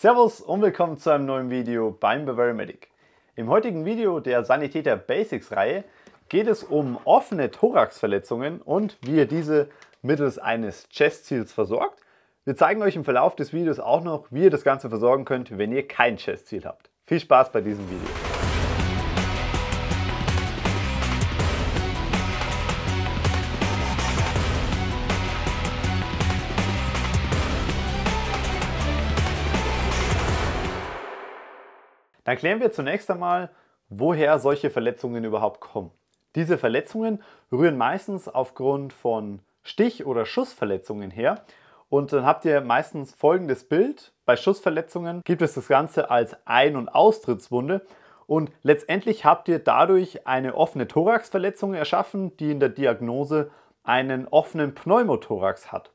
Servus und willkommen zu einem neuen Video beim Bavaria Medic. Im heutigen Video der Sanitäter Basics Reihe geht es um offene Thoraxverletzungen und wie ihr diese mittels eines Chest Seals versorgt. Wir zeigen euch im Verlauf des Videos auch noch, wie ihr das Ganze versorgen könnt, wenn ihr kein Chest Seal habt. Viel Spaß bei diesem Video. Dann klären wir zunächst einmal, woher solche Verletzungen überhaupt kommen. Diese Verletzungen rühren meistens aufgrund von Stich- oder Schussverletzungen her. Und dann habt ihr meistens folgendes Bild. Bei Schussverletzungen gibt es das Ganze als Ein- und Austrittswunde. Und letztendlich habt ihr dadurch eine offene Thoraxverletzung erschaffen, die in der Diagnose einen offenen Pneumothorax hat.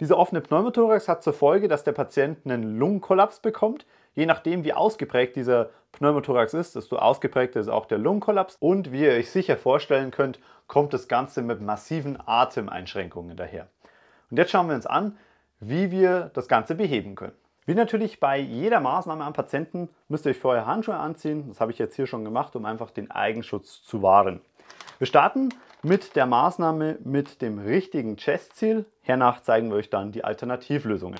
Dieser offene Pneumothorax hat zur Folge, dass der Patient einen Lungenkollaps bekommt, Je nachdem, wie ausgeprägt dieser Pneumothorax ist, desto ausgeprägter ist auch der Lungenkollaps. Und wie ihr euch sicher vorstellen könnt, kommt das Ganze mit massiven Atemeinschränkungen daher. Und jetzt schauen wir uns an, wie wir das Ganze beheben können. Wie natürlich bei jeder Maßnahme am Patienten müsst ihr euch vorher Handschuhe anziehen. Das habe ich jetzt hier schon gemacht, um einfach den Eigenschutz zu wahren. Wir starten mit der Maßnahme mit dem richtigen Chestziel. Hernach zeigen wir euch dann die Alternativlösungen.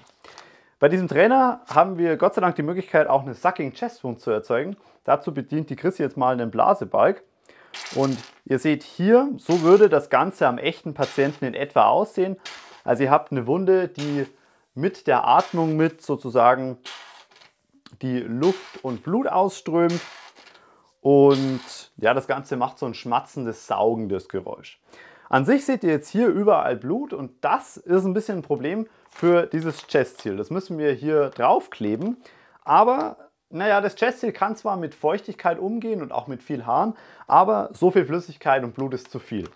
Bei diesem Trainer haben wir Gott sei Dank die Möglichkeit, auch eine Sucking Chest Wound zu erzeugen. Dazu bedient die Chris jetzt mal einen Blasebalg. Und ihr seht hier, so würde das Ganze am echten Patienten in etwa aussehen. Also ihr habt eine Wunde, die mit der Atmung mit sozusagen die Luft und Blut ausströmt. Und ja, das Ganze macht so ein schmatzendes, saugendes Geräusch. An sich seht ihr jetzt hier überall Blut und das ist ein bisschen ein Problem für dieses Chestziel. Das müssen wir hier draufkleben. Aber naja, das Chestziel kann zwar mit Feuchtigkeit umgehen und auch mit viel Haaren, aber so viel Flüssigkeit und Blut ist zu viel.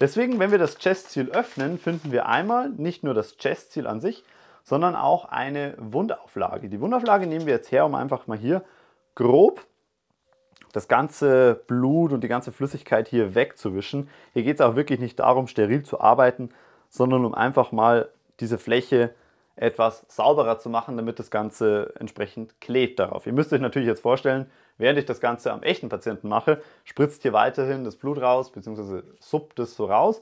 Deswegen, wenn wir das Chestziel öffnen, finden wir einmal nicht nur das Chestziel an sich, sondern auch eine Wundauflage. Die Wundauflage nehmen wir jetzt her, um einfach mal hier grob das ganze Blut und die ganze Flüssigkeit hier wegzuwischen. Hier geht es auch wirklich nicht darum, steril zu arbeiten, sondern um einfach mal diese Fläche etwas sauberer zu machen, damit das Ganze entsprechend klebt darauf. Ihr müsst euch natürlich jetzt vorstellen, während ich das Ganze am echten Patienten mache, spritzt hier weiterhin das Blut raus, beziehungsweise suppt es so raus.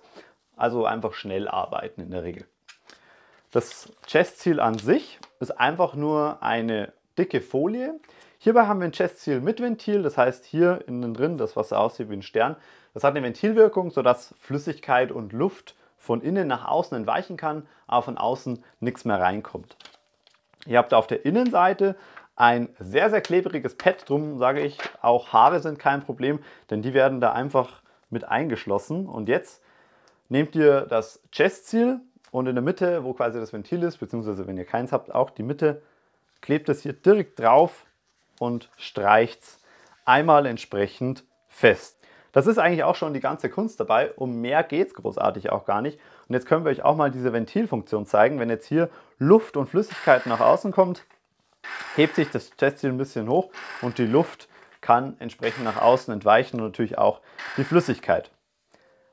Also einfach schnell arbeiten in der Regel. Das Chest-Ziel an sich ist einfach nur eine dicke Folie. Hierbei haben wir ein Chest-Ziel mit Ventil, das heißt hier innen drin, das Wasser aussieht wie ein Stern, das hat eine Ventilwirkung, sodass Flüssigkeit und Luft von innen nach außen entweichen kann, aber von außen nichts mehr reinkommt. Ihr habt auf der Innenseite ein sehr, sehr klebriges Pad drum, sage ich. Auch Haare sind kein Problem, denn die werden da einfach mit eingeschlossen. Und jetzt nehmt ihr das Chestziel und in der Mitte, wo quasi das Ventil ist, beziehungsweise wenn ihr keins habt, auch die Mitte, klebt es hier direkt drauf und streicht es einmal entsprechend fest. Das ist eigentlich auch schon die ganze Kunst dabei. Um mehr geht es großartig auch gar nicht. Und jetzt können wir euch auch mal diese Ventilfunktion zeigen. Wenn jetzt hier Luft und Flüssigkeit nach außen kommt, hebt sich das Chest ein bisschen hoch und die Luft kann entsprechend nach außen entweichen und natürlich auch die Flüssigkeit.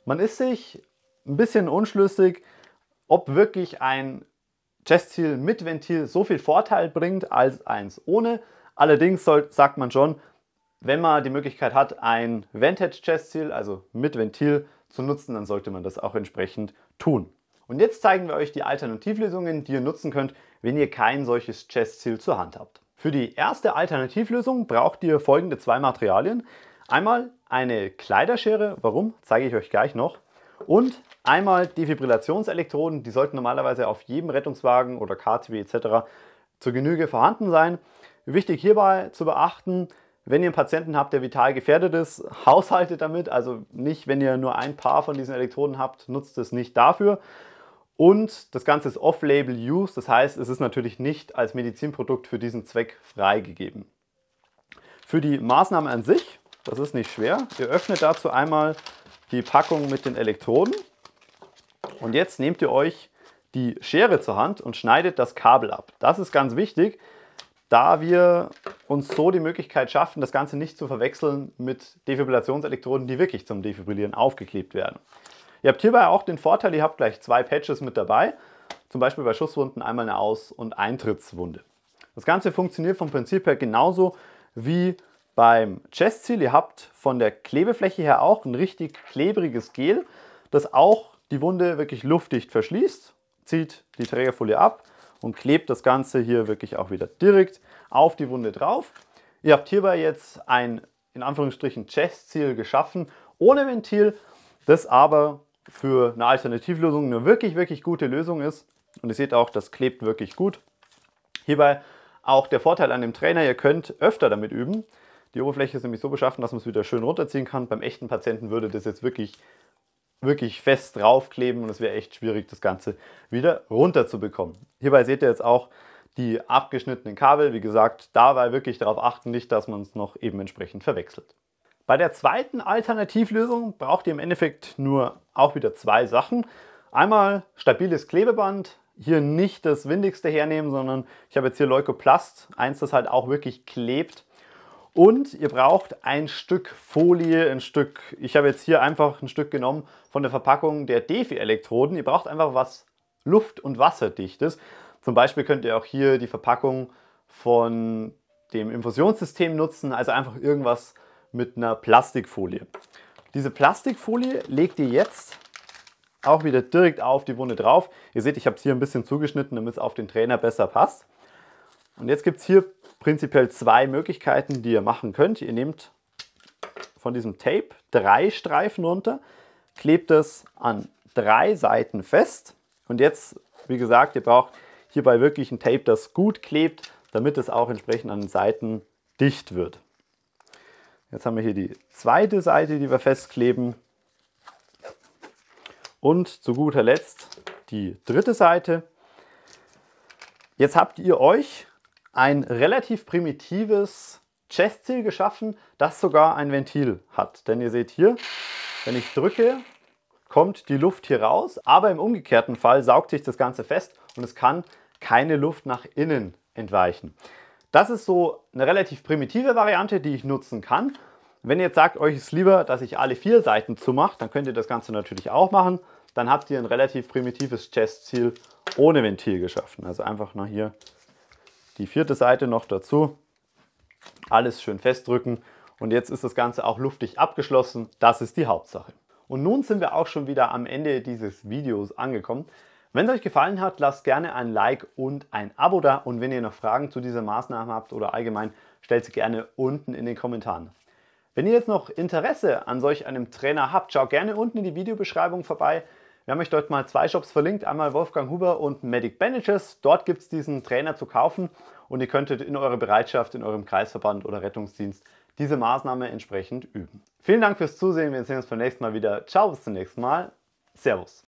Man ist sich ein bisschen unschlüssig, ob wirklich ein Chest-Seal mit Ventil so viel Vorteil bringt als eins ohne. Allerdings soll, sagt man schon, wenn man die Möglichkeit hat, ein Vented chest ziel also mit Ventil, zu nutzen, dann sollte man das auch entsprechend tun. Und jetzt zeigen wir euch die Alternativlösungen, die ihr nutzen könnt, wenn ihr kein solches Chest-Ziel zur Hand habt. Für die erste Alternativlösung braucht ihr folgende zwei Materialien. Einmal eine Kleiderschere, warum, zeige ich euch gleich noch. Und einmal Defibrillationselektroden, die sollten normalerweise auf jedem Rettungswagen oder KTB etc. zur Genüge vorhanden sein. Wichtig hierbei zu beachten, wenn ihr einen Patienten habt, der vital gefährdet ist, haushaltet damit. Also nicht, wenn ihr nur ein paar von diesen Elektroden habt, nutzt es nicht dafür. Und das Ganze ist Off-Label-Use, das heißt, es ist natürlich nicht als Medizinprodukt für diesen Zweck freigegeben. Für die Maßnahme an sich, das ist nicht schwer, ihr öffnet dazu einmal die Packung mit den Elektroden und jetzt nehmt ihr euch die Schere zur Hand und schneidet das Kabel ab. Das ist ganz wichtig, da wir uns so die Möglichkeit schaffen, das Ganze nicht zu verwechseln mit Defibrillationselektroden, die wirklich zum Defibrillieren aufgeklebt werden. Ihr habt hierbei auch den Vorteil, ihr habt gleich zwei Patches mit dabei, zum Beispiel bei Schusswunden einmal eine Aus- und Eintrittswunde. Das Ganze funktioniert vom Prinzip her genauso wie beim chest -Seal. Ihr habt von der Klebefläche her auch ein richtig klebriges Gel, das auch die Wunde wirklich luftdicht verschließt, zieht die Trägerfolie ab und klebt das Ganze hier wirklich auch wieder direkt auf die Wunde drauf. Ihr habt hierbei jetzt ein, in Anführungsstrichen, Chest-Ziel geschaffen, ohne Ventil, das aber für eine Alternativlösung eine wirklich, wirklich gute Lösung ist. Und ihr seht auch, das klebt wirklich gut. Hierbei auch der Vorteil an dem Trainer, ihr könnt öfter damit üben. Die Oberfläche ist nämlich so beschaffen, dass man es wieder schön runterziehen kann. Beim echten Patienten würde das jetzt wirklich wirklich fest draufkleben und es wäre echt schwierig, das Ganze wieder runterzubekommen. Hierbei seht ihr jetzt auch die abgeschnittenen Kabel. Wie gesagt, dabei wirklich darauf achten, nicht, dass man es noch eben entsprechend verwechselt. Bei der zweiten Alternativlösung braucht ihr im Endeffekt nur auch wieder zwei Sachen. Einmal stabiles Klebeband, hier nicht das windigste hernehmen, sondern ich habe jetzt hier Leukoplast, eins, das halt auch wirklich klebt und ihr braucht ein Stück Folie, ein Stück, ich habe jetzt hier einfach ein Stück genommen von der Verpackung der Defi-Elektroden. Ihr braucht einfach was Luft- und Wasserdichtes. Zum Beispiel könnt ihr auch hier die Verpackung von dem Infusionssystem nutzen, also einfach irgendwas mit einer Plastikfolie. Diese Plastikfolie legt ihr jetzt auch wieder direkt auf die Wunde drauf. Ihr seht, ich habe es hier ein bisschen zugeschnitten, damit es auf den Trainer besser passt. Und jetzt gibt es hier prinzipiell zwei Möglichkeiten, die ihr machen könnt. Ihr nehmt von diesem Tape drei Streifen runter, klebt es an drei Seiten fest. Und jetzt, wie gesagt, ihr braucht hierbei wirklich ein Tape, das gut klebt, damit es auch entsprechend an den Seiten dicht wird. Jetzt haben wir hier die zweite Seite, die wir festkleben. Und zu guter Letzt die dritte Seite. Jetzt habt ihr euch ein relativ primitives Chessziel geschaffen, das sogar ein Ventil hat. Denn ihr seht hier, wenn ich drücke, kommt die Luft hier raus, aber im umgekehrten Fall saugt sich das Ganze fest und es kann keine Luft nach innen entweichen. Das ist so eine relativ primitive Variante, die ich nutzen kann. Wenn ihr jetzt sagt, euch ist lieber, dass ich alle vier Seiten zumache, dann könnt ihr das Ganze natürlich auch machen. Dann habt ihr ein relativ primitives Chess-Ziel ohne Ventil geschaffen. Also einfach nur hier die vierte Seite noch dazu. Alles schön festdrücken und jetzt ist das Ganze auch luftig abgeschlossen. Das ist die Hauptsache. Und nun sind wir auch schon wieder am Ende dieses Videos angekommen. Wenn es euch gefallen hat, lasst gerne ein Like und ein Abo da. Und wenn ihr noch Fragen zu dieser Maßnahme habt oder allgemein, stellt sie gerne unten in den Kommentaren. Wenn ihr jetzt noch Interesse an solch einem Trainer habt, schaut gerne unten in die Videobeschreibung vorbei. Wir haben euch dort mal zwei Shops verlinkt, einmal Wolfgang Huber und Medic Bandages. Dort gibt es diesen Trainer zu kaufen und ihr könntet in eurer Bereitschaft, in eurem Kreisverband oder Rettungsdienst diese Maßnahme entsprechend üben. Vielen Dank fürs Zusehen, wir sehen uns beim nächsten Mal wieder. Ciao, bis zum nächsten Mal. Servus.